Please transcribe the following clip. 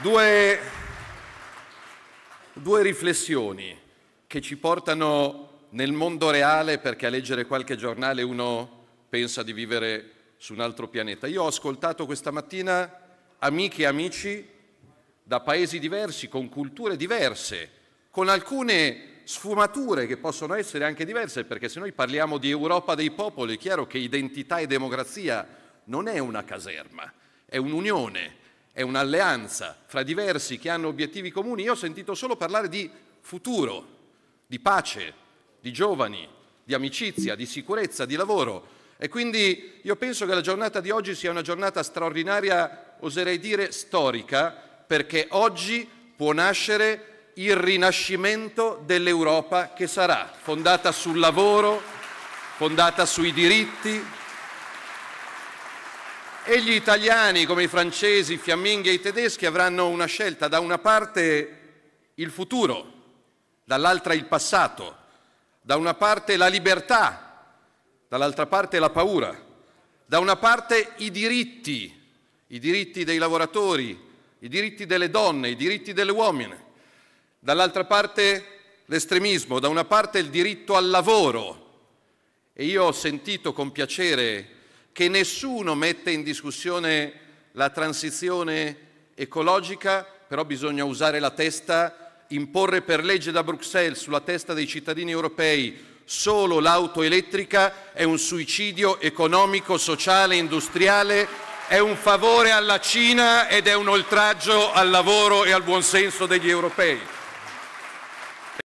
Due, due, riflessioni che ci portano nel mondo reale perché a leggere qualche giornale uno pensa di vivere su un altro pianeta. Io ho ascoltato questa mattina amiche e amici da paesi diversi, con culture diverse, con alcune sfumature che possono essere anche diverse, perché se noi parliamo di Europa dei popoli è chiaro che identità e democrazia non è una caserma, è un'unione è un'alleanza fra diversi che hanno obiettivi comuni. Io ho sentito solo parlare di futuro, di pace, di giovani, di amicizia, di sicurezza, di lavoro. E quindi io penso che la giornata di oggi sia una giornata straordinaria, oserei dire storica, perché oggi può nascere il rinascimento dell'Europa che sarà, fondata sul lavoro, fondata sui diritti, e gli italiani, come i francesi, i fiamminghi e i tedeschi, avranno una scelta, da una parte il futuro, dall'altra il passato, da una parte la libertà, dall'altra parte la paura, da una parte i diritti, i diritti dei lavoratori, i diritti delle donne, i diritti delle uomini, dall'altra parte l'estremismo, da una parte il diritto al lavoro. E io ho sentito con piacere che nessuno mette in discussione la transizione ecologica, però bisogna usare la testa, imporre per legge da Bruxelles sulla testa dei cittadini europei solo l'auto elettrica è un suicidio economico, sociale, industriale, è un favore alla Cina ed è un oltraggio al lavoro e al buonsenso degli europei.